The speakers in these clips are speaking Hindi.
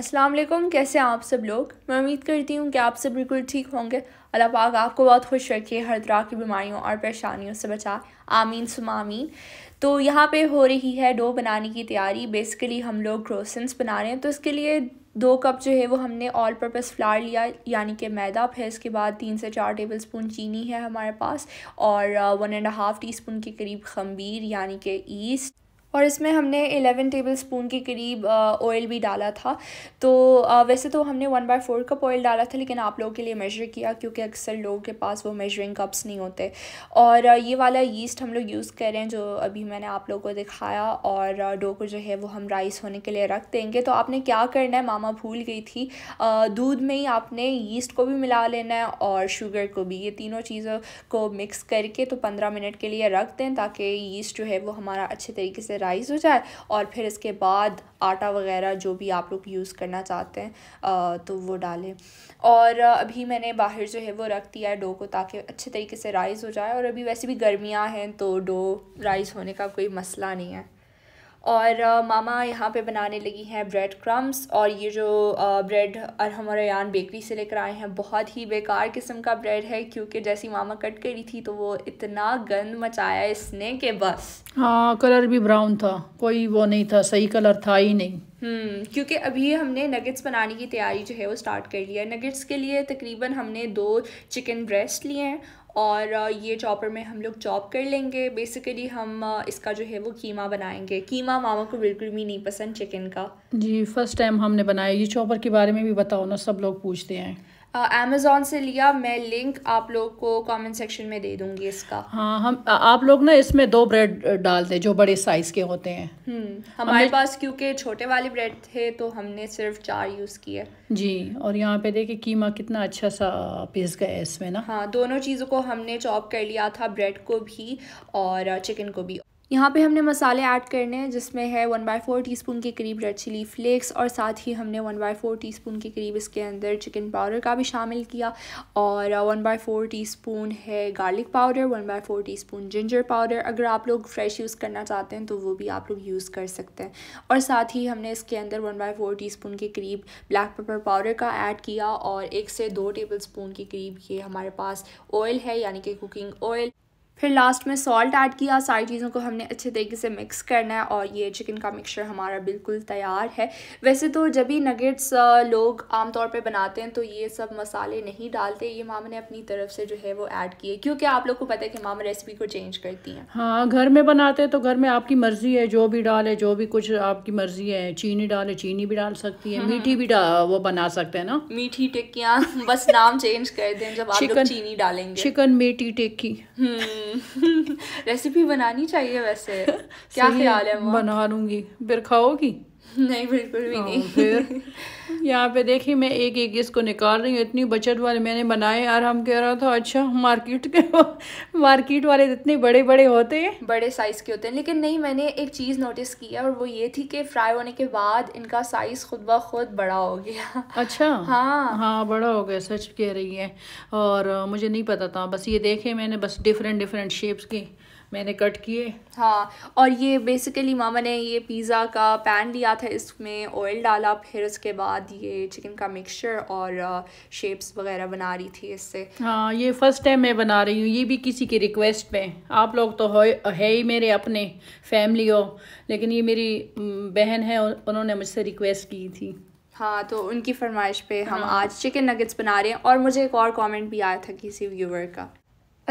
अस्सलाम वालेकुम कैसे हैं आप सब लोग मैं उम्मीद करती हूँ कि आप सब बिल्कुल ठीक होंगे अल्लाह पाक आपको बहुत खुश रखिए हर तरह की बीमारियों और परेशानियों से बचा आमीन सुमामीन तो यहाँ पे हो रही है डो बनाने की तैयारी बेसिकली हम लोग क्रोसन्स बना रहे हैं तो इसके लिए दो कप जो है वो हमने ऑल पर्पस फ्लार लिया यानी कि मैदा फिर इसके बाद तीन से चार टेबल स्पून चीनी है हमारे पास और one and half teaspoon के करीब खमीर यानी कि ईस्ट और इसमें हमने 11 टेबल स्पून के करीब ऑयल भी डाला था तो आ, वैसे तो हमने one by four cup oil डाला था लेकिन आप लोगों के लिए मेजर किया क्योंकि अक्सर लोगों के पास वो मेजरिंग कप्स नहीं होते और ये वाला यीस्ट हम लोग यूज़ कर रहे हैं जो अभी मैंने आप लोगों को दिखाया और डो को जो है वो हम राइस होने के लिए रख देंगे तो आपने क्या करना है मामा भूल गई थी दूध में ही आपने यीस्ट को भी मिला लेना है और शुगर को भी ये तीनों चीज़ों को मिक्स करके तो पंद्रह मिनट के लिए रख दें ताकि यीस्ट जो है वो हमारा अच्छे तरीके से राइस हो जाए और फिर इसके बाद आटा वगैरह जो भी आप लोग यूज़ करना चाहते हैं तो वो डालें और अभी मैंने बाहर जो है वो रख दिया है डो को ताकि अच्छे तरीके से राइस हो जाए और अभी वैसे भी गर्मियाँ हैं तो डो राइस होने का कोई मसला नहीं है और मामा यहाँ पे बनाने लगी हैं ब्रेड क्रम्स और ये जो ब्रेड अरहमरयान बेकरी से लेकर आए हैं बहुत ही बेकार किस्म का ब्रेड है क्योंकि जैसी मामा कट करी थी तो वो इतना गंद मचाया इसने के बस हाँ कलर भी ब्राउन था कोई वो नहीं था सही कलर था ही नहीं हम्म, क्योंकि अभी हमने नगेट्स बनाने की तैयारी जो है वो स्टार्ट कर लिया है नगेट्स के लिए तकरीबन हमने दो चिकन ब्रेस्ट लिए हैं और ये चॉपर में हम लोग चॉप कर लेंगे बेसिकली हम इसका जो है वो कीमा बनाएंगे कीमा मामा को बिल्कुल भी नहीं पसंद चिकन का जी फर्स्ट टाइम हमने बनाया ये चॉपर के बारे में भी बताओ ना सब लोग पूछते हैं अमेज़ोन से लिया मैं लिंक आप लोग को कमेंट सेक्शन में दे दूंगी इसका हाँ हम आप लोग ना इसमें दो ब्रेड डालते जो बड़े साइज़ के होते हैं हम्म, हमारे पास क्योंकि छोटे वाले ब्रेड थे तो हमने सिर्फ चार यूज़ किए जी और यहाँ पे देखे कीमा कितना अच्छा सा पिस गया है इसमें ना हाँ दोनों चीज़ों को हमने चॉप कर लिया था ब्रेड को भी और चिकन को भी यहाँ पे हमने मसाले ऐड करने हैं जिसमें है वन बाई फोर टी के करीब रेड चिली फ्लेक्स और साथ ही हमने वन बाई फोर टी के करीब इसके अंदर चिकन पाउडर का भी शामिल किया और वन बाई फोर टी है garlic powder one by four T ginger powder अगर आप लोग फ्रेश यूज़ करना चाहते हैं तो वो भी आप लोग यूज़ कर सकते हैं और साथ ही हमने इसके अंदर वन बाई फोर टी के करीब ब्लैक पेपर पाउडर का ऐड किया और एक से दो टेबल स्पून के करीब ये हमारे पास ऑयल है यानी कि कुकिंग ऑयल फिर लास्ट में सॉल्ट ऐड किया सारी चीज़ों को हमने अच्छे तरीके से मिक्स करना है और ये चिकन का मिक्सचर हमारा बिल्कुल तैयार है वैसे तो जब भी नगेट्स uh, लोग आमतौर पे बनाते हैं तो ये सब मसाले नहीं डालते ये मामा ने अपनी तरफ से जो है वो ऐड किए क्योंकि आप लोग को पता है कि मामा रेसिपी को चेंज करती हैं हाँ घर में बनाते हैं तो घर में आपकी मर्ज़ी है जो भी डाले जो भी कुछ आपकी मर्ज़ी है चीनी डाले चीनी भी डाल सकती है हाँ। मीठी भी वो बना सकते हैं ना मीठी टिक्कियाँ बस नाम चेंज कर दें जब आप चिकन चीनी डालेंगे चिकन मीठी टिक्की हम्म। रेसिपी बनानी चाहिए वैसे क्या ख्याल है बना लूंगी फिर खाओगी नहीं बिल्कुल भी हाँ, नहीं फिर यहाँ पे देखिए मैं एक एक इसको निकाल रही हूँ इतनी बचत वाले मैंने बनाए यार हम कह रहा था तो अच्छा मार्केट के मार्केट वाले इतने बड़े बड़े होते हैं बड़े साइज़ के होते हैं लेकिन नहीं मैंने एक चीज़ नोटिस किया और वो ये थी कि फ्राई होने के बाद इनका साइज़ खुद ब खुद बड़ा हो गया अच्छा हाँ हाँ बड़ा हो गया सच कह रही है और मुझे नहीं पता था बस ये देखे मैंने बस डिफरेंट डिफरेंट शेप्स के मैंने कट किए हाँ और ये बेसिकली मामा ने ये पिज़्ज़ा का पैन लिया था इसमें ऑयल डाला फिर उसके बाद ये चिकन का मिक्सचर और शेप्स uh, वगैरह बना रही थी इससे हाँ ये फ़र्स्ट टाइम मैं बना रही हूँ ये भी किसी की रिक्वेस्ट में आप लोग तो है ही मेरे अपने फैमिली हो लेकिन ये मेरी बहन है उन्होंने मुझसे रिक्वेस्ट की थी हाँ तो उनकी फरमाइश पे हम हाँ। आज चिकन नगेट्स बना रहे हैं और मुझे एक और कमेंट भी आया था किसी व्यूवर का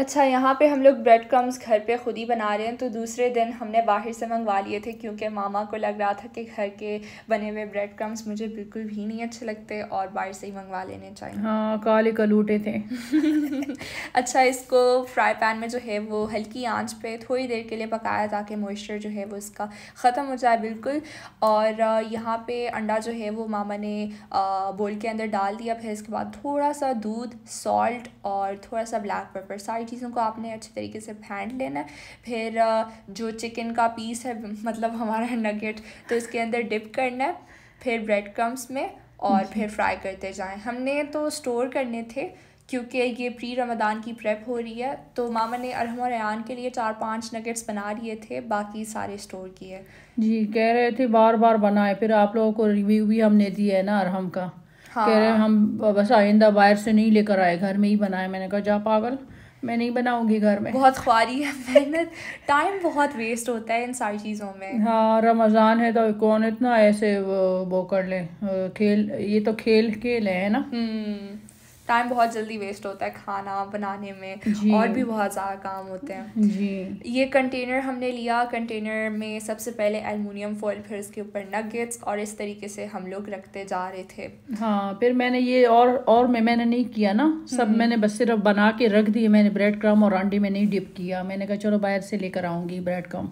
अच्छा यहाँ पे हम लोग ब्रेड क्रम्स घर पे ख़ुद ही बना रहे हैं तो दूसरे दिन हमने बाहर से मंगवा लिए थे क्योंकि मामा को लग रहा था कि घर के बने हुए ब्रेड क्रम्स मुझे बिल्कुल भी नहीं अच्छे लगते और बाहर से ही मंगवा लेने चाहिए हाँ काले कलूटे थे अच्छा इसको फ्राई पैन में जो है वो हल्की आंच पे थोड़ी देर के लिए पकाया ताकि मॉइस्चर जो है वो इसका ख़त्म हो जाए बिल्कुल और यहाँ पर अंडा जो है वो मामा ने बोल के अंदर डाल दिया फिर इसके बाद थोड़ा सा दूध सॉल्ट और थोड़ा सा ब्लैक पेपर साइड चीज़ों को आपने अच्छे तरीके से फेंट लेना है फिर जो चिकन का पीस है मतलब हमारा नगेट तो इसके अंदर डिप करना है फिर ब्रेड क्रम्स में और फिर फ्राई करते जाएं हमने तो स्टोर करने थे क्योंकि ये प्री रमदान की प्रेप हो रही है तो मामा ने अरहम रान के लिए चार पांच नगेट्स बना लिए थे बाकी सारे स्टोर किए जी कह रहे थे बार बार बनाए फिर आप लोगों को रिव्यू भी हमने दिया है ना अरहम का हाँ। कह रहे हाँ। हम बस आइंदा बाहर से नहीं लेकर आए घर में ही बनाए मैंने कहा जा पागल मैं नहीं बनाऊंगी घर में बहुत ख्वारी है मेहनत टाइम बहुत वेस्ट होता है इन सारी चीज़ों में हाँ रमज़ान है तो कौन इतना ऐसे वो, वो कर ले खेल ये तो खेल खेल है ना हम्म। टाइम बहुत जल्दी वेस्ट होता है खाना बनाने में और भी बहुत ज़्यादा काम होते हैं जी ये कंटेनर हमने लिया कंटेनर में सबसे पहले एलमिनियम फॉल फिर उसके ऊपर नगेट्स और इस तरीके से हम लोग रखते जा रहे थे हाँ फिर मैंने ये और और मैं मैंने नहीं किया ना सब हम्म। मैंने बस सिर्फ बना के रख दिए मैंने ब्रेड क्रम और अंडे में नहीं डिप किया मैंने कहा चलो बाहर से लेकर आऊँगी ब्रेड क्रम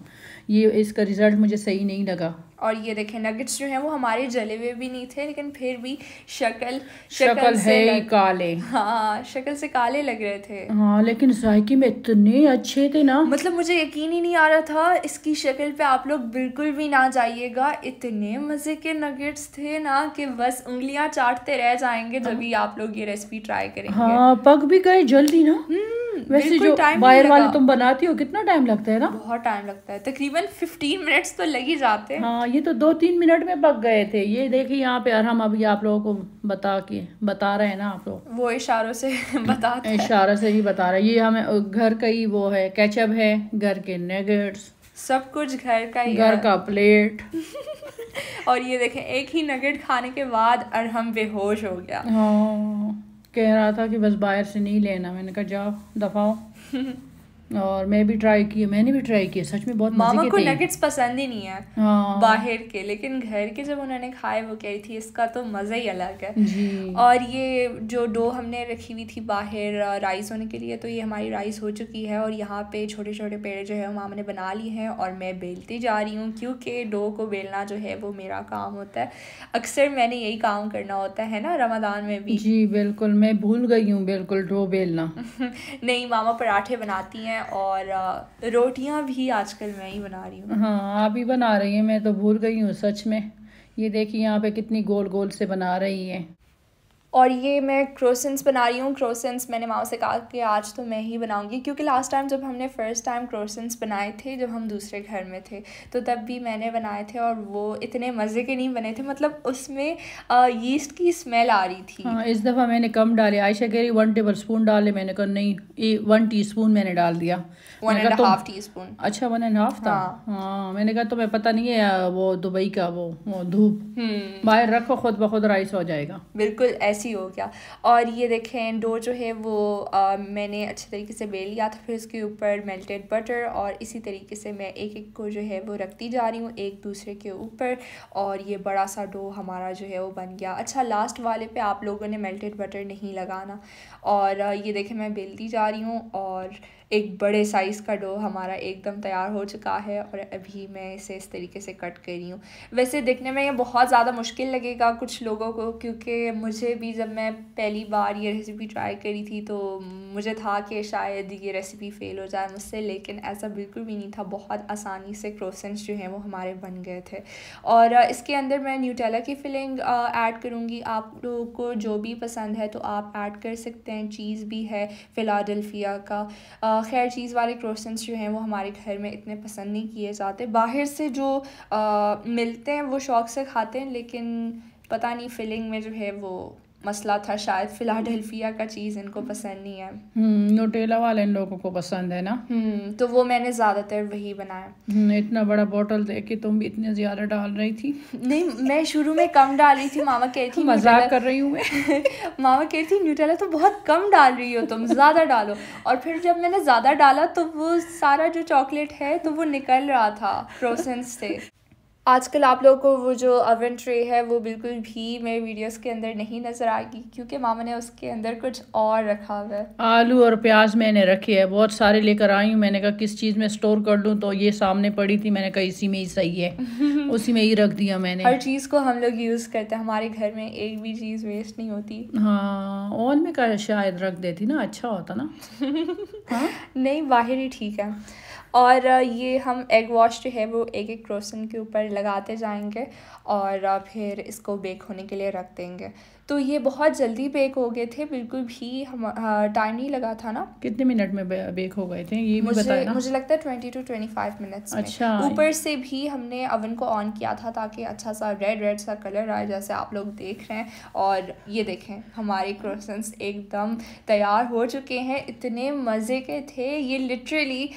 ये इसका रिज़ल्ट मुझे सही नहीं लगा और ये देखें नगेट्स जो हैं वो हमारे जले हुए भी नहीं थे लेकिन फिर भी शक्ल शक्ल से लग, काले हाँ शक्ल से काले लग रहे थे हाँ लेकिन जायके में इतने अच्छे थे ना मतलब मुझे यकीन ही नहीं आ रहा था इसकी शक्ल पे आप लोग बिल्कुल भी ना जाइएगा इतने मज़े के नगेट्स थे ना कि बस उंगलियाँ चाटते रह जाएंगे जब भी आप लोग ये रेसिपी ट्राई करेंगे हाँ पक भी गए जल्दी ना हम्म, वैसे जो बाहर वाले तुम बनाती हो कितना टाइम लगता है ना बहुत टाइम लगता है तकरीबन फिफ्टीन मिनट्स तो लग ही जाते हैं हाँ ये तो दो तीन मिनट में पक गए थे ये देखिए यहाँ पे अरहम अभी आप लोगों को बता के बता रहे हैं ना आप लोग वो इशारों से बता इशारों से ही बता रहे ये हमें घर का ही वो है कैचअप है घर के नगेट्स सब कुछ घर का ही घर का प्लेट और ये देखें एक ही नगेट खाने के बाद अरहम बेहोश हो गया हाँ कह रहा था कि बस बाहर से नहीं लेना मैंने कहा जाओ दफाओ और मैं भी ट्राई किया मैंने भी ट्राई किया सच में बहुत मामा को नगेट्स पसंद ही नहीं है हाँ। बाहर के लेकिन घर के जब उन्होंने खाए वो कह रही थी इसका तो मज़ा ही अलग है जी। और ये जो डो हमने रखी हुई थी बाहर राइस होने के लिए तो ये हमारी राइस हो चुकी है और यहाँ पे छोटे छोटे पेड़ जो है मामा ने बना लिए हैं और मैं बेलती जा रही हूँ क्योंकि डो को बेलना जो है वो मेरा काम होता है अक्सर मैंने यही काम करना होता है ना रमदान में भी जी बिल्कुल मैं भूल गई हूँ बिल्कुल डो बेलना नहीं मामा पराठे बनाती हैं हैं और रोटियां भी आजकल मैं ही बना रही हूँ हाँ आप ही बना रही हैं मैं तो भूल गई हूँ सच में ये देखिए यहाँ पे कितनी गोल गोल से बना रही है और ये मैं क्रोसेंस बना रही हूँ क्रोसेंस मैंने माओ से कहा कि आज तो मैं ही बनाऊंगी क्योंकि लास्ट टाइम जब हमने फ़र्स्ट टाइम क्रोसेंस बनाए थे जब हम दूसरे घर में थे तो तब भी मैंने बनाए थे और वो इतने मज़े के नहीं बने थे मतलब उसमें यीस्ट की स्मेल आ रही थी हाँ, इस दफ़ा मैंने कम डाले आयशा कह रही वन टेबल स्पून डाले मैंने कहा नहीं वन टी स्पून मैंने डाल दिया one and half teaspoon अच्छा वन एंड हाफ था हाँ।, हाँ मैंने कहा तो मैं पता नहीं है वो दुबई का वो धूप हम्म। बाहर रखो खुद ब खुद राइस हो जाएगा बिल्कुल ऐसे ऐसी हो गया और ये देखें डो जो है वो आ, मैंने अच्छे तरीके से बेल लिया था फिर उसके ऊपर मेल्टेड बटर और इसी तरीके से मैं एक एक को जो है वो रखती जा रही हूँ एक दूसरे के ऊपर और ये बड़ा सा डो हमारा जो है वो बन गया अच्छा लास्ट वाले पे आप लोगों ने मेल्टेड बटर नहीं लगाना और ये देखें मैं बेलती जा रही हूँ और एक बड़े साइज़ का डो हमारा एकदम तैयार हो चुका है और अभी मैं इसे इस तरीके से कट कर रही हूँ वैसे देखने में ये बहुत ज़्यादा मुश्किल लगेगा कुछ लोगों को क्योंकि मुझे भी रेसिपी जब मैं पहली बार ये रेसिपी ट्राई करी थी तो मुझे था कि शायद ये रेसिपी फ़ेल हो जाए मुझसे लेकिन ऐसा बिल्कुल भी नहीं था बहुत आसानी से क्रोसेंस जो हैं वो हमारे बन गए थे और इसके अंदर मैं न्यूटेला की फिलिंग ऐड करूँगी आप लोगों को जो भी पसंद है तो आप ऐड कर सकते हैं चीज़ भी है फ़िलाडल्फिया का खैर चीज़ वाले क्रोसेंस जो हैं वो हमारे घर में इतने पसंद नहीं किए जाते बाहर से जो आ, मिलते हैं वो शौक से खाते हैं लेकिन पता नहीं फिलिंग में जो है वो मसला था शायद फिलाडेल्फिया का चीज़ इनको पसंद नहीं है नोटेला हम्म, वाला इन लोगों को पसंद है ना हम्म, तो वो मैंने ज़्यादातर वही बनाया हम्म, इतना बड़ा बोतल दे कि तुम इतने ज़्यादा डाल रही थी नहीं मैं शुरू में कम डाल रही थी मामा कह रही थी मजाक कर रही हूँ मैं मामा कह रही थी न्यूटेला तो बहुत कम डाल रही हो तुम ज़्यादा डालो और फिर जब मैंने ज़्यादा डाला तो वो सारा जो चॉकलेट है तो वो निकल रहा था प्रोसेंस से आजकल आप लोगों को वो जो अवन ट्रे है वो बिल्कुल भी मेरे वीडियोस के अंदर नहीं नज़र आएगी क्योंकि मामा ने उसके अंदर कुछ और रखा हुआ है आलू और प्याज मैंने रखे है बहुत सारे लेकर आई हूँ मैंने कहा किस चीज़ में स्टोर कर लूँ तो ये सामने पड़ी थी मैंने कहा इसी में ही सही है उसी में ही रख दिया मैंने हर चीज़ को हम लोग यूज़ करते हैं हमारे घर में एक भी चीज़ वेस्ट नहीं होती हाँ ओवन में शायद रख देती ना अच्छा होता ना हाँ? नहीं बाहर ही ठीक है और ये हम एग वॉश जो है वो एक एक क्रोसन के ऊपर लगाते जाएंगे और फिर इसको बेक होने के लिए रख देंगे तो ये बहुत जल्दी बेक हो गए थे बिल्कुल भी हम टाइम नहीं लगा था ना कितने मिनट में बेक हो गए थे ये मुझे बताया मुझे लगता है twenty to twenty five minutes अच्छा ऊपर से भी हमने अवन को ऑन किया था ताकि अच्छा सा रेड रेड सा कलर आए जैसे आप लोग देख रहे हैं और ये देखें हमारे क्रोसन्स एकदम तैयार हो चुके हैं इतने मज़े के थे ये लिटरली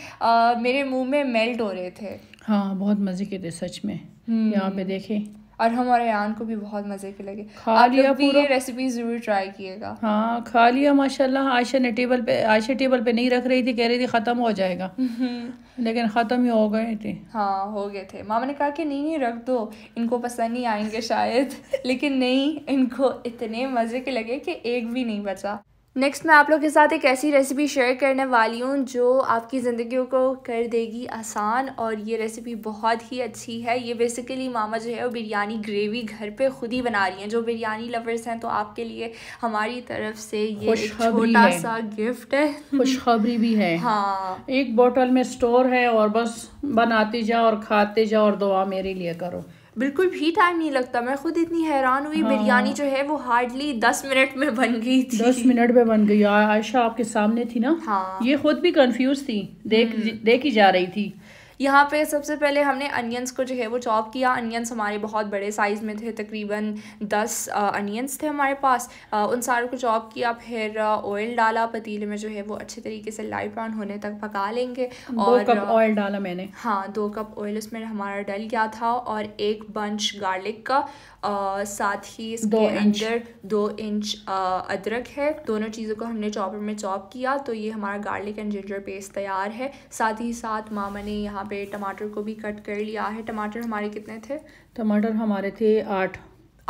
मेरे मुँह में मेल्ट हो रहे थे हाँ बहुत मज़े के थे सच में हम्म। यहाँ पे देखें और हमारे आन को भी बहुत मज़े के लगे खा लिया रेसिपी ज़रूर ट्राई किएगा हाँ खा लिया माशाल्लाह आयशा ने टेबल पे आयशा टेबल पे नहीं रख रही थी कह रही थी ख़त्म हो जाएगा हम्म। लेकिन ख़त्म ही हो गए थे हाँ हो गए थे मामा ने कहा कि नहीं नहीं रख दो इनको पसंद नहीं आएंगे शायद लेकिन नहीं इनको इतने मज़े के लगे कि एक भी नहीं बचा नेक्स्ट मैं आप लोग के साथ एक ऐसी रेसिपी शेयर करने वाली हूँ जो आपकी ज़िंदगी को कर देगी आसान और ये रेसिपी बहुत ही अच्छी है ये बेसिकली मामा जो है वो बिरयानी ग्रेवी घर पे खुद ही बना रही हैं जो बिरयानी लवर्स हैं तो आपके लिए हमारी तरफ से ये एक छोटा सा गिफ्ट है खुशखबरी भी है हाँ एक बॉटल में स्टोर है और बस बनाते जाओ और खाते जाओ और दुआ मेरे लिए करो बिल्कुल भी टाइम नहीं लगता मैं खुद इतनी हैरान हुई हाँ। बिरयानी जो है वो हार्डली दस मिनट में बन गई थी दस मिनट में बन गई आयशा आपके सामने थी ना हाँ ये खुद भी कंफ्यूज थी देख हम्म। देखी जा रही थी यहाँ पे सबसे पहले हमने अनियंस को जो है वो चॉप किया अनियंस हमारे बहुत बड़े साइज़ में थे तकरीबन दस अनियंस थे हमारे पास उन सारों को चॉप किया फिर ऑयल डाला पतीले में जो है वो अच्छे तरीके से लाइट ब्राउन होने तक पका लेंगे और कप ऑयल डाला मैंने हाँ दो कप ऑयल उसमें हमारा डल गया था और एक बंच गार्लिक का साथ ही इसके अंदर दो इंच अदरक है दोनों चीज़ों को हमने चॉपर में चॉप किया तो ये हमारा गार्लिक एंड जिंजर पेस्ट तैयार है साथ ही साथ मामा ने यहाँ पे टमाटर को भी कट कर लिया है टमाटर हमारे कितने थे टमाटर हमारे थे आठ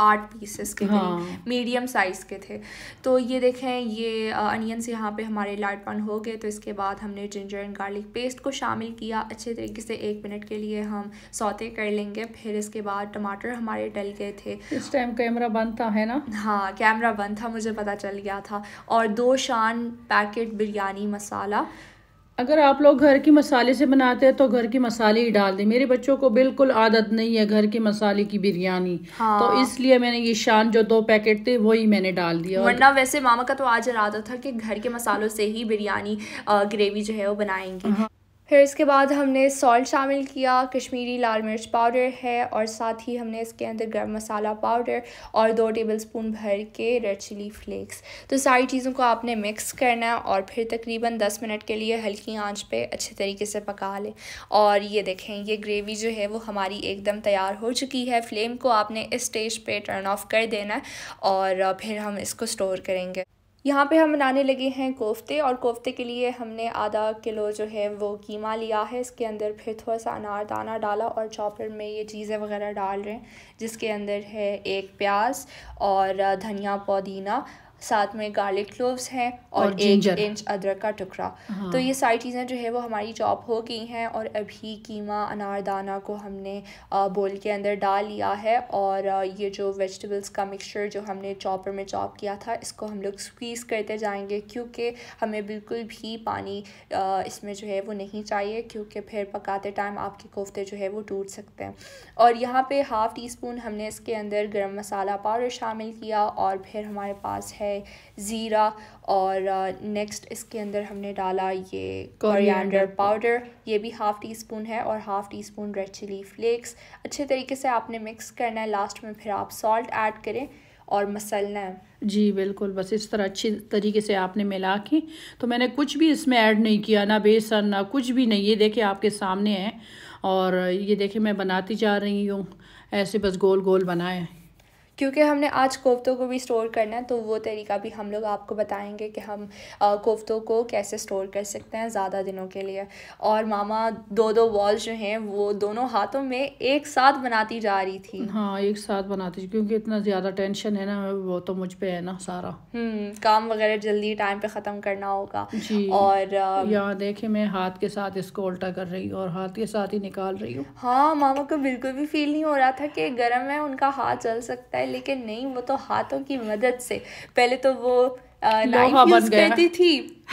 आठ पीसेस के हाँ. मीडियम साइज़ के थे तो ये देखें ये अनियंस यहाँ पे हमारे लाइट बन हो गए तो इसके बाद हमने जिंजर एंड गार्लिक पेस्ट को शामिल किया अच्छे तरीके से एक मिनट के लिए हम सौते कर लेंगे फिर इसके बाद टमाटर हमारे डल गए थे इस टाइम कैमरा बंद था है ना हाँ कैमरा बंद था मुझे पता चल गया था और दो शान पैकेट बिरयानी मसाला अगर आप लोग घर के मसाले से बनाते हैं तो घर के मसाले ही डाल दें मेरे बच्चों को बिल्कुल आदत नहीं है घर के मसाले की बिरयानी हाँ। तो इसलिए मैंने ये शान जो दो पैकेट थे वही मैंने डाल दिया वरना वैसे मामा का तो आज इरादा था कि घर के मसालों से ही बिरयानी ग्रेवी जो है वो बनाएंगे हाँ। फिर इसके बाद हमने सॉल्ट शामिल किया कश्मीरी लाल मिर्च पाउडर है और साथ ही हमने इसके अंदर गर्म मसाला पाउडर और दो टेबल स्पून भर के रेड चिली फ्लेक्स तो सारी चीज़ों को आपने मिक्स करना है और फिर तकरीबन दस मिनट के लिए हल्की आंच पे अच्छे तरीके से पका लें और ये देखें ये ग्रेवी जो है वो हमारी एकदम तैयार हो चुकी है फ्लेम को आपने इस स्टेज पर टर्न ऑफ कर देना और फिर हम इसको स्टोर करेंगे यहाँ पे हम बनाने लगे हैं कोफ्ते और कोफ्ते के लिए हमने आधा किलो जो है वो कीमा लिया है इसके अंदर फिर थोड़ा सा अनारदाना डाला और चॉपर में ये चीज़ें वगैरह डाल रहे हैं जिसके अंदर है एक प्याज और धनिया पुदीना साथ में गार्लिक क्लोव्स हैं और, और एक इंच अदरक का टुकड़ा हाँ। तो ये सारी चीज़ें जो है वो हमारी चॉप हो गई हैं और अभी कीमा अनारदाना को हमने बोल के अंदर डाल लिया है और ये जो वेजिटेबल्स का मिक्सचर जो हमने चॉपर में चॉप किया था इसको हम लोग स्क्वीज़ करते जाएंगे क्योंकि हमें बिल्कुल भी पानी इसमें जो है वो नहीं चाहिए क्योंकि फिर पकाते टाइम आपके कोफ्ते जो है वो टूट सकते हैं और यहाँ पे हाफ़ टी स्पून हमने इसके अंदर गरम मसाला पाउडर शामिल किया और फिर हमारे पास है है ज़ीरा और नेक्स्ट इसके अंदर हमने डाला ये कोरिएंडर पाउडर ये भी हाफ़ टी स्पून है और half teaspoon red chilli flakes अच्छे तरीके से आपने मिक्स करना है लास्ट में फिर आप सॉल्ट ऐड करें और मसलना है जी बिल्कुल बस इस तरह अच्छी तरीके से आपने मिला के तो मैंने कुछ भी इसमें ऐड नहीं किया ना बेसन ना कुछ भी नहीं ये देखे आपके सामने है और ये देखे मैं बनाती जा रही हूँ ऐसे बस गोल गोल बनाए क्योंकि हमने आज कोफ्तों को भी स्टोर करना है तो वो तरीका भी हम लोग आपको बताएंगे कि हम कोफ्तों को कैसे स्टोर कर सकते हैं ज़्यादा दिनों के लिए और मामा दो दो वॉल जो हैं वो दोनों हाथों में एक साथ बनाती जा रही थी हाँ एक साथ बनाती क्योंकि इतना ज़्यादा टेंशन है ना वो तो मुझ पर है ना सारा हम्म, काम वगैरह जल्दी टाइम पर ख़त्म करना होगा और यहाँ देखे मैं हाथ के साथ इसको उल्टा कर रही हूँ और हाथ के साथ ही निकाल रही हूँ हाँ मामा को बिल्कुल भी फील नहीं हो रहा था कि गर्म है उनका हाथ जल सकता है है लेकिन नहीं वो तो हाथों की मदद से पहले तो वो नाइफ यूज करती थी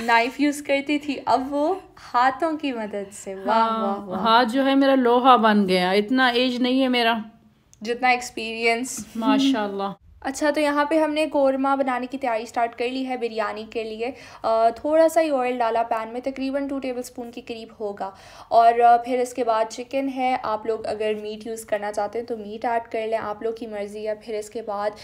नाइफ यूज करती थी अब वो हाथों की मदद से वाह हाँ, वाह वा, हाथ जो है मेरा लोहा बन गया इतना एज नहीं है मेरा जितना एक्सपीरियंस माशाल्लाह अच्छा तो यहाँ पे हमने कोरमा बनाने की तैयारी स्टार्ट कर ली है बिरयानी के लिए थोड़ा सा ही ऑयल डाला पैन में तकरीबन टू टेबल स्पून के करीब होगा और फिर इसके बाद चिकन है आप लोग अगर मीट यूज़ करना चाहते हैं तो मीट ऐड कर लें आप लोग की मर्ज़ी है फिर इसके बाद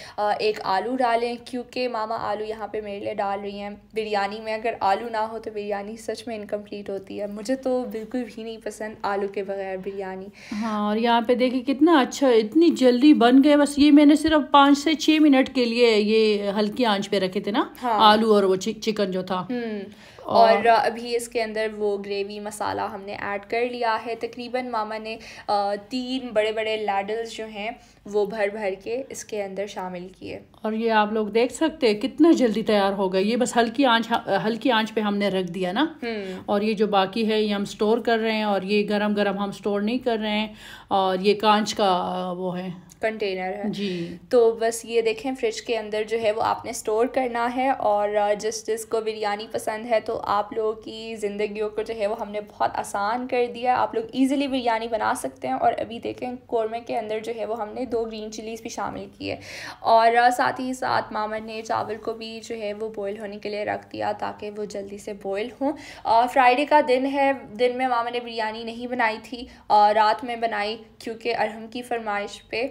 एक आलू डालें क्योंकि मामा आलू यहाँ पर मेरे लिए डाल रही हैं बिरयानी में अगर आलू ना हो तो बिरयानी सच में इनकम्प्लीट होती है मुझे तो बिल्कुल भी नहीं पसंद आलू के बगैर बिरयानी हाँ और यहाँ पर देखिए कितना अच्छा इतनी जल्दी बन गए बस ये मैंने सिर्फ पाँच से छः मिनट के लिए ये हल्की आंच पे रखे थे ना हाँ। आलू और वो चिक, चिकन जो था हम्म। और अभी इसके अंदर वो ग्रेवी मसाला हमने ऐड कर लिया है तकरीबन मामा ने तीन बड़े बड़े लैडल्स जो हैं वो भर भर के इसके अंदर शामिल किए और ये आप लोग देख सकते हैं कितना जल्दी तैयार हो गई ये बस हल्की आंच हल्की आंच पे हमने रख दिया ना हम्म। और ये जो बाकी है ये हम स्टोर कर रहे हैं और ये गरम गरम हम स्टोर नहीं कर रहे हैं और ये कांच का वो है कंटेनर है जी तो बस ये देखें फ्रिज के अंदर जो है वो आपने स्टोर करना है और uh, जिस जिसको बिरयानी पसंद है तो आप लोगों की ज़िंदगियों को जो है वो हमने बहुत आसान कर दिया आप लोग ईजिली बिरयानी बना सकते हैं और अभी देखें कौरमे के अंदर जो है वो हमने दो ग्रीन चिलीज़ भी शामिल की है और uh, साथ ही साथ मामा ने चावल को भी जो है वो बॉयल होने के लिए रख दिया ताकि वो जल्दी से बॉयल हों फ्राइडे का दिन है दिन में मामा ने बिरयानी नहीं बनाई थी और रात में बनाई क्योंकि अरहम की फरमाइश पे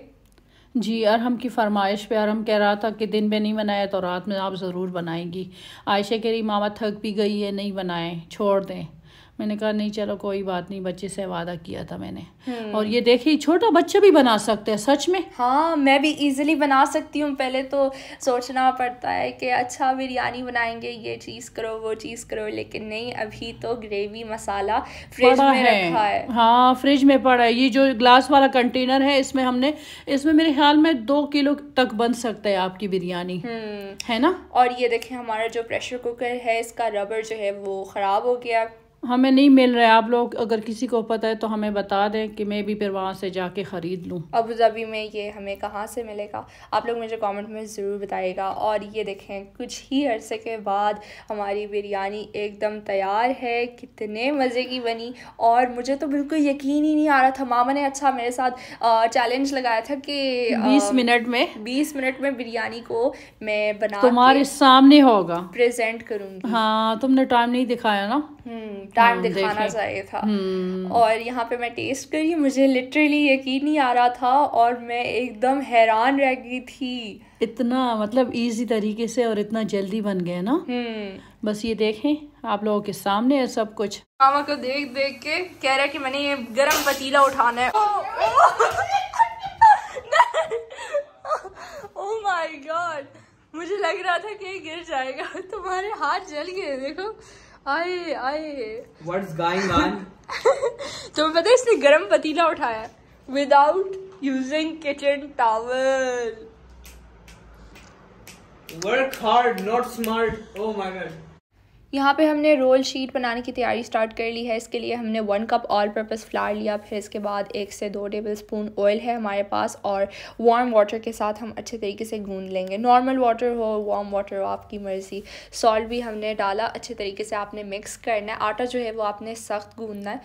जी अरहम की फरमाइश पे अरहम कह रहा था कि दिन में नहीं बनाया तो रात में आप ज़रूर बनाएंगी आयशा कह रही मामा थक भी गई है नहीं बनाएं छोड़ दें मैंने कहा नहीं चलो कोई बात नहीं बच्चे से वादा किया था मैंने हम्म। और ये देखिए छोटा बच्चा भी बना सकते हैं सच में हाँ मैं भी इजीली बना सकती हूँ पहले तो सोचना पड़ता है कि अच्छा बिरयानी बनाएंगे ये चीज़ करो वो चीज़ करो लेकिन नहीं अभी तो ग्रेवी मसाला फ्रिज में है। रखा है हाँ फ्रिज में पड़ा है ये जो ग्लास वाला कंटेनर है इसमें हमने इसमें मेरे ख्याल में दो किलो तक बन सकता है आपकी बिरयानी हम्म। है ना और ये देखें हमारा जो प्रेशर कुकर है इसका रबर जो है वो ख़राब हो गया हमें नहीं मिल रहा है आप लोग अगर किसी को पता है तो हमें बता दें कि मैं भी फिर वहाँ से जाके ख़रीद लूँ अबू में ये हमें कहाँ से मिलेगा आप लोग मुझे कमेंट में ज़रूर बताएगा और ये देखें कुछ ही अरसे के बाद हमारी बिरयानी एकदम तैयार है कितने मज़े की बनी और मुझे तो बिल्कुल यकीन ही नहीं आ रहा था मामा ने अच्छा मेरे साथ चैलेंज लगाया था कि बीस मिनट में बीस मिनट में बिरयानी को मैं बना तुम्हारे सामने होगा प्रेजेंट करूँगी हाँ तुमने टाइम नहीं दिखाया ना टाइम दिखाना चाहिए था और यहाँ पे मैं टेस्ट करी मुझे लिटरली यकीन नहीं आ रहा था और मैं एकदम हैरान रह गई थी इतना मतलब इजी तरीके से और इतना जल्दी बन गया ना बस ये देखें आप लोगों के सामने है सब कुछ मामा को देख देख के कह रहा कि मैंने ये गरम पतीला उठाना है ओह माय गॉड मुझे लग रहा था कि ये गिर जाएगा तुम्हारे हाथ जल गए देखो आए आए व्हाट्स गोइंग ऑन तुम्हें पता है इसने गर्म पतीला उठाया without using kitchen towel work hard not smart oh my God यहाँ पे हमने रोल शीट बनाने की तैयारी स्टार्ट कर ली है इसके लिए हमने one cup all purpose flour लिया फिर इसके बाद एक से दो टेबल स्पून ऑयल है हमारे पास और वार्म वाटर के साथ हम अच्छे तरीके से गूंद लेंगे नॉर्मल वाटर हो वार्म वाटर हो आपकी मर्ज़ी सॉल्ट भी हमने डाला अच्छे तरीके से आपने मिक्स करना है आटा जो है वो आपने सख्त गूंदना है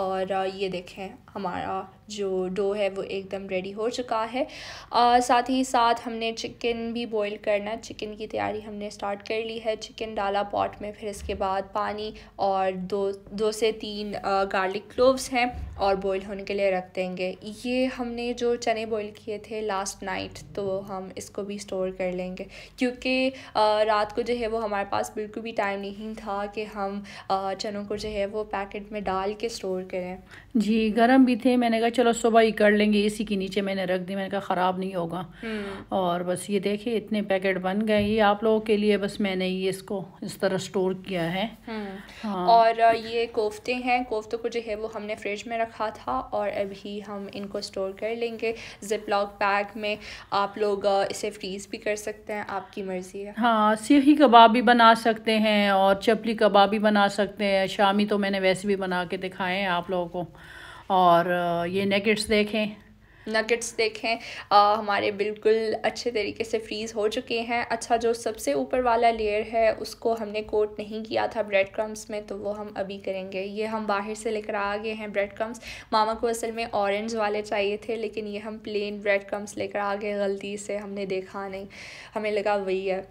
और ये देखें हमारा जो डो है वो एकदम रेडी हो चुका है आ, साथ ही साथ हमने चिकन भी बॉईल करना चिकन की तैयारी हमने स्टार्ट कर ली है चिकन डाला पॉट में फिर इसके बाद पानी और दो दो से तीन गार्लिक क्लोव्स हैं और बॉईल होने के लिए रख देंगे ये हमने जो चने बॉईल किए थे लास्ट नाइट तो हम इसको भी स्टोर कर लेंगे क्योंकि रात को जो है वो हमारे पास बिल्कुल भी टाइम नहीं था कि हम चनों को जो है वो पैकेट में डाल के स्टोर करें जी गर्म भी थे मैंने कहा चलो सुबह ही कर लेंगे इसी के नीचे मैंने रख दी मैंने कहा ख़राब नहीं होगा हम्म। और बस ये देखिए इतने पैकेट बन गए ये आप लोगों के लिए बस मैंने ये इसको इस तरह स्टोर किया है हम्म। हाँ। और ये कोफ्ते हैं कोफ्तों को जो है वो हमने फ्रिज में रखा था और अभी हम इनको स्टोर कर लेंगे जिप लॉक बैग में आप लोग इसे फ्रीज भी कर सकते हैं आपकी मर्ज़ी है हाँ सीही कबाब भी बना सकते हैं और चपली कबाब भी बना सकते हैं शामी तो मैंने वैसे भी बना के दिखाए हैं आप लोगों को और ये नेगेट्स देखें नगेट्स देखें आ, हमारे बिल्कुल अच्छे तरीके से फ्रीज़ हो चुके हैं अच्छा जो सबसे ऊपर वाला लेयर है उसको हमने कोट नहीं किया था ब्रेड क्रम्स में तो वो हम अभी करेंगे ये हम बाहर से लेकर आ गए हैं ब्रेड क्रम्स मामा को असल में ऑरेंज वाले चाहिए थे लेकिन ये हम प्लेन ब्रेड क्रम्स लेकर आ गए गलती से हमने देखा नहीं हमें लगा वही है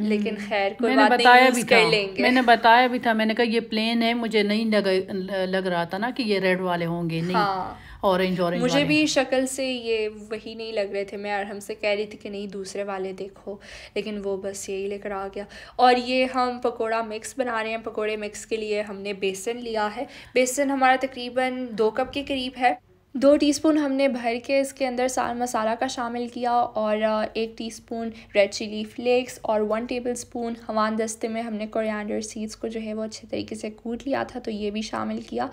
लेकिन हम्म। खैर कोई मैंने बात बताया भी था मैंने बताया भी था मैंने कहा ये प्लेन है मुझे नहीं लग लग रहा था ना कि ये रेड वाले होंगे नहीं हाँ। ऑरेंज ऑरेंज मुझे भी शक्ल से ये वही नहीं लग रहे थे मैं और हमसे कह रही थी कि नहीं दूसरे वाले देखो लेकिन वो बस यही लेकर आ गया और ये हम पकोड़ा मिक्स बना रहे हैं पकोड़े मिक्स के लिए हमने बेसन लिया है बेसन हमारा तकरीबन दो कप के करीब है दो टीस्पून हमने भर के इसके अंदर सार मसाला का शामिल किया और एक टीस्पून रेड चिली फ्लेक्स और वन टेबल स्पून हवान दस्ते में हमने कोरिएंडर सीड्स को जो है वो अच्छे तरीके से कूट लिया था तो ये भी शामिल किया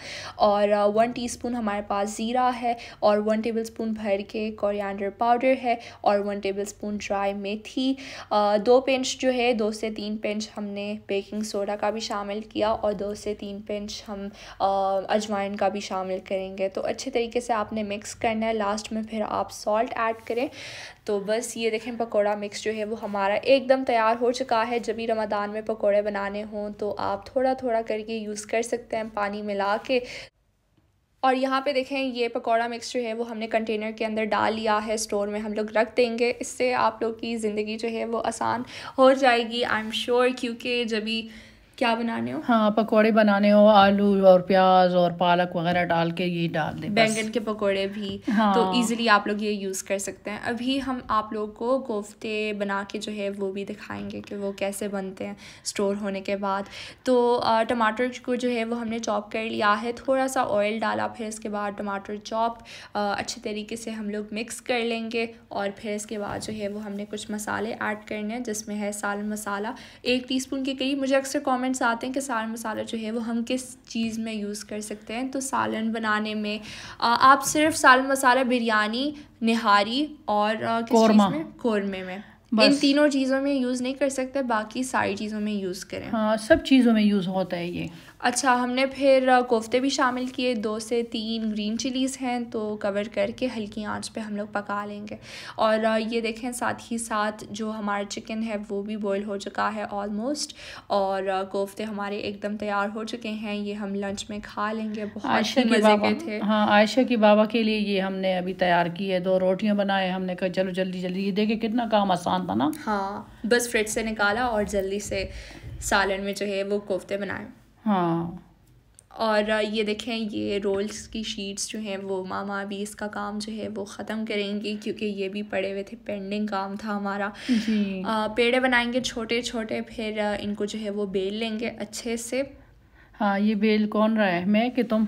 और वन टीस्पून हमारे पास ज़ीरा है और वन टेबल स्पून भर के कोरिएंडर पाउडर है और वन टेबल स्पून ड्राई मेथी दो पेंच जो है दो से तीन पेंच हमने बेकिंग सोडा का भी शामिल किया और दो से तीन पेंच हम अजवाइन का भी शामिल करेंगे तो अच्छे तरीके से से आपने मिक्स करना है लास्ट में फिर आप सॉल्ट ऐड करें तो बस ये देखें पकोड़ा मिक्स जो है वो हमारा एकदम तैयार हो चुका है जब भी रमदान में पकोड़े बनाने हों तो आप थोड़ा थोड़ा करके यूज़ कर सकते हैं पानी मिला के और यहाँ पे देखें ये पकौड़ा मिक्स जो है वो हमने कंटेनर के अंदर डाल लिया है स्टोर में हम लोग रख देंगे इससे आप लोग की ज़िंदगी जो है वो आसान हो जाएगी आई एम श्योर क्योंकि जब भी क्या बनाने हो हाँ पकोड़े बनाने हो आलू और प्याज और पालक वगैरह डाल के ये डाल दें बैंगन के पकोड़े भी हाँ। तो इजीली आप लोग ये यूज़ कर सकते हैं अभी हम आप लोग को कोफ्ते बना के जो है वो भी दिखाएंगे कि वो कैसे बनते हैं स्टोर होने के बाद तो टमाटर को जो है वो हमने चॉप कर लिया है थोड़ा सा ऑयल डाला फिर इसके बाद टमाटर चॉप अच्छे तरीके से हम लोग मिक्स कर लेंगे और फिर इसके बाद जो है वो हमने कुछ मसाले ऐड करने हैं जिसमें है साल मसाला एक टीस्पून के करीब मुझे अक्सर कॉमेंट पॉइंट्स आते हैं कि सालन मसाला जो है वो हम किस चीज़ में यूज़ कर सकते हैं तो सालन बनाने में आप सिर्फ सालन मसाला बिरयानी निहारी और कौरमा में कौरमे में इन तीनों चीज़ों में यूज़ नहीं कर सकते बाकी सारी चीज़ों में यूज़ करें हाँ सब चीज़ों में यूज़ होता है ये अच्छा हमने फिर कोफ्ते भी शामिल किए दो से तीन ग्रीन चिलीज़ हैं तो कवर करके हल्की आंच पे हम लोग पका लेंगे और ये देखें साथ ही साथ जो हमारा चिकन है वो भी बॉईल हो चुका है ऑलमोस्ट और कोफ्ते हमारे एकदम तैयार हो चुके हैं ये हम लंच में खा लेंगे बहुत ही मज़े के थे हाँ आयशा की बाबा के लिए ये हमने अभी तैयार की है दो रोटियाँ बनाए हमने कहा चलो जल्दी जल्दी ये देखे कितना काम आसान था ना हाँ बस फ्रिज से निकाला और जल्दी से सालन में जो है वो कोफ्ते बनाए हाँ और ये देखें ये रोल्स की शीट्स जो हैं वो मामा अभी इसका काम जो है वो ख़त्म करेंगी क्योंकि ये भी पड़े हुए थे पेंडिंग काम था हमारा आ, पेड़े बनाएंगे छोटे छोटे फिर इनको जो है वो बेल लेंगे अच्छे से हाँ ये बेल कौन रहा है मैं कि तुम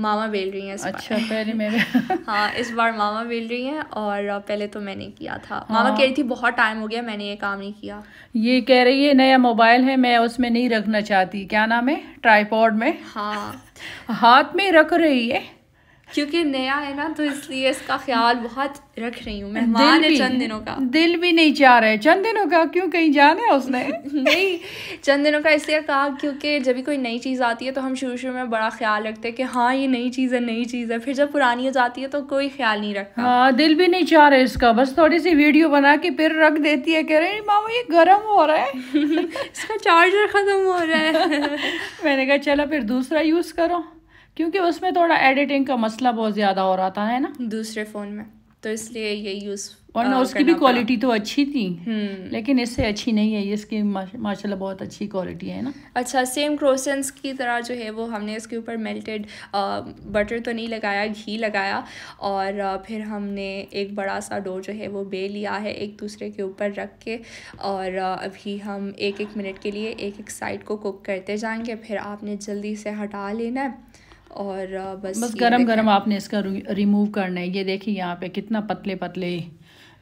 मामा बेल रही हैं अच्छा पहले मेरे हाँ इस बार मामा बेल रही हैं और पहले तो मैंने किया था हाँ। मामा कह रही थी बहुत टाइम हो गया मैंने ये काम नहीं किया ये कह रही है नया मोबाइल है मैं उसमें नहीं रखना चाहती क्या नाम है ट्राईपोर्ड में हाँ हाथ में रख रही है क्योंकि नया है ना तो इसलिए इसका ख्याल बहुत रख रही हूँ मेहमान है चंद दिनों का दिल भी नहीं चाह रहा है चंद दिनों का क्यों कहीं जाना है उसने नहीं चंद दिनों का इसलिए कहा क्योंकि जब भी कोई नई चीज़ आती है तो हम शुरू शुरू में बड़ा ख्याल रखते हैं कि हाँ ये नई चीज़ है नई चीज़ है फिर जब पुरानी हो जाती है तो कोई ख्याल नहीं रखता हाँ दिल भी नहीं चाह रहा है इसका बस थोड़ी सी वीडियो बना के फिर रख देती है कह रहे मामा ये गर्म हो रहा है इसका चार्जर ख़त्म हो रहा है मैंने कहा चलो फिर दूसरा यूज़ करो क्योंकि उसमें थोड़ा एडिटिंग का मसला बहुत ज़्यादा हो रहा था है ना दूसरे फ़ोन में तो इसलिए ये यूज़ और ना उसकी भी क्वालिटी तो अच्छी थी हम्म। लेकिन इससे अच्छी नहीं है इसकी माशाल्लाह बहुत अच्छी क्वालिटी है ना अच्छा सेम क्रोसेंस की तरह जो है वो हमने इसके ऊपर मेल्टेड बटर तो नहीं लगाया घी लगाया और आ, फिर हमने एक बड़ा सा डो जो है वो बे लिया है एक दूसरे के ऊपर रख के और आ, अभी हम एक एक मिनट के लिए एक एक साइड को कुक करते जाएंगे फिर आपने जल्दी से हटा लेना है और बस बस गरम गरम आपने इसका रिमूव करना है ये देखिए यहाँ पे कितना पतले पतले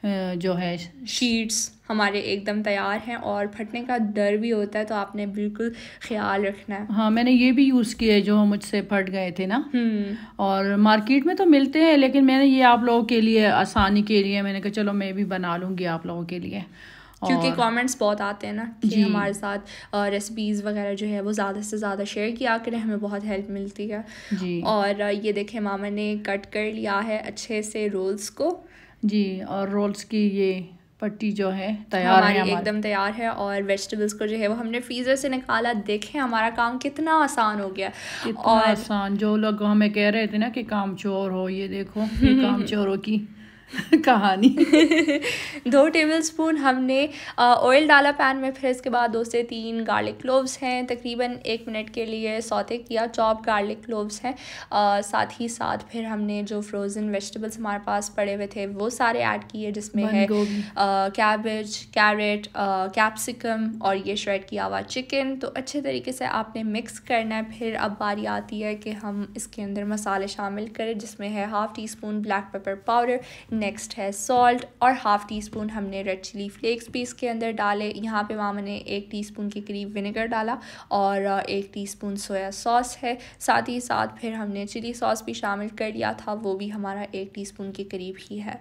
जो है शीट्स हमारे एकदम तैयार हैं और फटने का डर भी होता है तो आपने बिल्कुल ख्याल रखना है हाँ मैंने ये भी यूज़ किया है जो मुझसे फट गए थे ना हम्म। और मार्केट में तो मिलते हैं लेकिन मैंने ये आप लोगों के लिए आसानी के लिए मैंने कहा चलो मैं भी बना लूँगी आप लोगों के लिए क्योंकि कमेंट्स बहुत आते हैं ना कि हमारे साथ रेसिपीज़ वगैरह जो है वो ज़्यादा से ज़्यादा शेयर किया करें हमें बहुत हेल्प मिलती है और ये देखें मामा ने कट कर लिया है अच्छे से रोल्स को जी और रोल्स की ये पट्टी जो है तैयार है एकदम तैयार है और वेजिटेबल्स को जो है वो हमने फ्रीज़र से निकाला देखें हमारा काम कितना आसान हो गया और आसान जो लोग हमें कह रहे थे ना कि काम चोर हो ये देखो ये काम चोरों की कहानी दो टेबल स्पून हमने ऑयल डाला पैन में फिर इसके बाद दो से तीन गार्लिक क्लोव्स हैं तकरीबन एक मिनट के लिए सौते किया चॉप गार्लिक क्लोव्स हैं साथ ही साथ फिर हमने जो फ्रोज़न वेजिटेबल्स हमारे पास पड़े हुए थे वो सारे ऐड किए जिसमें है कैबेज कैरेट कैप्सिकम और ये श्रेड किया हुआ चिकन तो अच्छे तरीके से आपने मिक्स करना है फिर अब बारी आती है कि हम इसके अंदर मसाले शामिल करें जिसमें है half teaspoon black pepper powder next है सॉल्ट और हाफ़ टी स्पून हमने रेड चिली फ्लेक्स भी इसके अंदर डाले यहाँ पे मामा ने एक टीस्पून के करीब विनेगर डाला और एक टीस्पून सोया सॉस है साथ ही साथ फिर हमने चिली सॉस भी शामिल कर लिया था वो भी हमारा एक टीस्पून के करीब ही है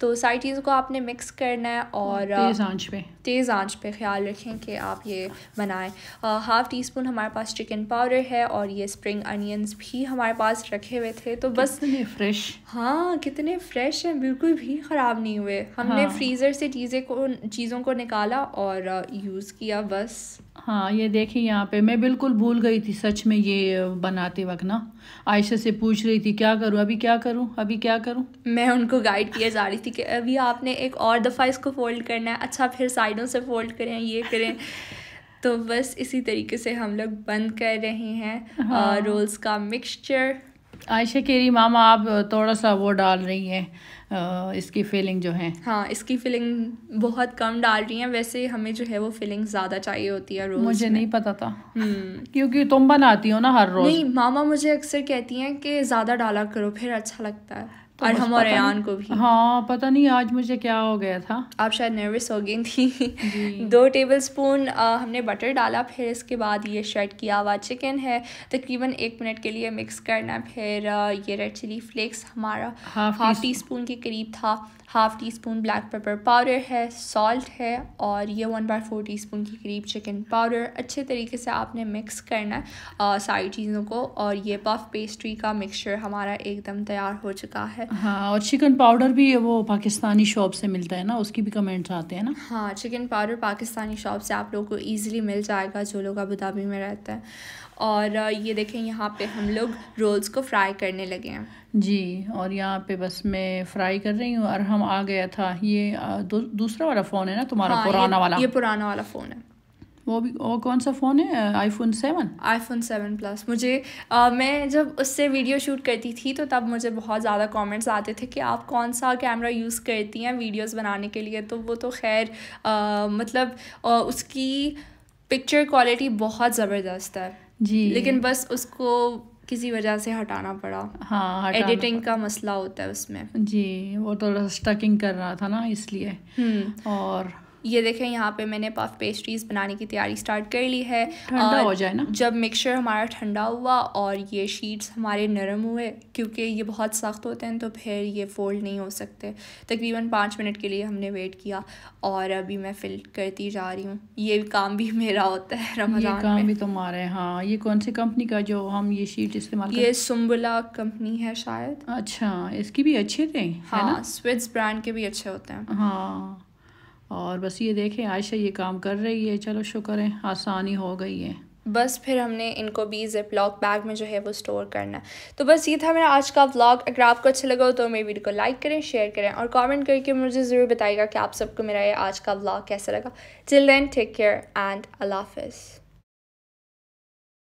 तो सारी चीज़ों को आपने मिक्स करना है और तेज़ आंच पे तेज़ आंच पे ख्याल रखें कि आप ये बनाएं हाफ़ टी स्पून हमारे पास चिकन पाउडर है और ये स्प्रिंग अनियंस भी हमारे पास रखे हुए थे तो बस कितने फ्रेश हाँ कितने फ्रेश हैं बिल्कुल भी ख़राब नहीं हुए हमने हाँ। फ्रीज़र से चीज़ें को चीज़ों को निकाला और यूज़ किया बस हाँ ये देखें यहाँ पे मैं बिल्कुल भूल गई थी सच में ये बनाते वक्त ना आयशा से पूछ रही थी क्या करूं अभी क्या करूं अभी क्या करूं मैं उनको गाइड किया जा रही थी कि अभी आपने एक और दफ़ा इसको फ़ोल्ड करना है अच्छा फिर साइडों से फ़ोल्ड करें ये करें तो बस इसी तरीके से हम लोग बंद कर रहे हैं हाँ। रोल्स का मिक्सचर आयशा के रही मामा आप थोड़ा सा वो डाल रही हैं इसकी फीलिंग जो है हाँ इसकी फीलिंग बहुत कम डाल रही है वैसे हमें जो है वो फीलिंग ज़्यादा चाहिए होती है रोज़ मुझे में. नहीं पता था हम्म। क्योंकि तुम बनाती हो ना हर रोज़ नहीं मामा मुझे अक्सर कहती हैं कि ज़्यादा डाला करो फिर अच्छा लगता है तो और हमारे यान को भी हाँ पता नहीं आज मुझे क्या हो गया था आप शायद नर्वस हो गई थी दो टेबल स्पून हमने बटर डाला फिर इसके बाद ये शर्ट किया हुआ चिकन है तकरीबन एक मिनट के लिए मिक्स करना फिर ये रेड चिली फ्लेक्स हमारा हाफ टी स्पून के करीब था half teaspoon black pepper powder है सॉल्ट है और ये one by four teaspoon के करीब चिकन पाउडर अच्छे तरीके से आपने मिक्स करना है आ, सारी चीज़ों को और ये पफ पेस्ट्री का मिक्सचर हमारा एकदम तैयार हो चुका है हाँ और चिकन पाउडर भी वो पाकिस्तानी शॉप से मिलता है ना उसकी भी कमेंट्स आते हैं ना हाँ चिकन पाउडर पाकिस्तानी शॉप से आप लोग को ईजिली मिल जाएगा जो लोग अबू धाबी में रहते हैं और ये देखें यहाँ पे हम लोग रोल्स को फ्राई करने लगे हैं जी और यहाँ पे बस मैं फ्राई कर रही हूँ और हम आ गया था ये दूसरा वाला फ़ोन है ना तुम्हारा हाँ, पुराना ये, वाला ये पुराना वाला फ़ोन है वो भी वो कौन सा फ़ोन है iPhone seven iPhone seven plus मुझे आ, मैं जब उससे वीडियो शूट करती थी तो तब मुझे बहुत ज़्यादा कमेंट्स आते थे कि आप कौन सा कैमरा यूज़ करती हैं वीडियोस बनाने के लिए तो वो तो खैर मतलब आ, उसकी पिक्चर क्वालिटी बहुत ज़बरदस्त है जी लेकिन बस उसको किसी वजह से हटाना पड़ा हाँ एडिटिंग का मसला होता है उसमें जी वो थोड़ा तो स्टकिंग कर रहा था ना इसलिए हम्म। और ये देखें यहाँ पे मैंने पफ पेस्ट्रीज बनाने की तैयारी स्टार्ट कर ली है ठंडा हो जाए ना जब मिक्सचर हमारा ठंडा हुआ और ये शीट्स हमारे नरम हुए क्योंकि ये बहुत सख्त होते हैं तो फिर ये फोल्ड नहीं हो सकते तकरीबन पाँच मिनट के लिए हमने वेट किया और अभी मैं फिल करती जा रही हूँ ये काम भी मेरा होता है रमज़ान काम भी तुम्हारे हाँ ये कौन सी कंपनी का जो हम ये शीट इस्तेमाल ये सुम्बला कंपनी है शायद अच्छा इसकी भी अच्छे थे हाँ स्विट्स ब्रांड के भी अच्छे होते हैं हाँ और बस ये देखें आयशा ये काम कर रही है चलो शुक्र है आसानी हो गई है बस फिर हमने इनको भी जिप लॉक बैग में जो है वो स्टोर करना तो बस ये था मेरा आज का व्लॉग अगर आपको अच्छा लगा हो तो मेरी वीडियो को लाइक करें शेयर करें और कमेंट करके मुझे ज़रूर बताइएगा कि आप सबको मेरा ये आज का व्लॉग कैसा लगा चिल्ड्रेन टेक केयर एंड अल्लाह हाफिज़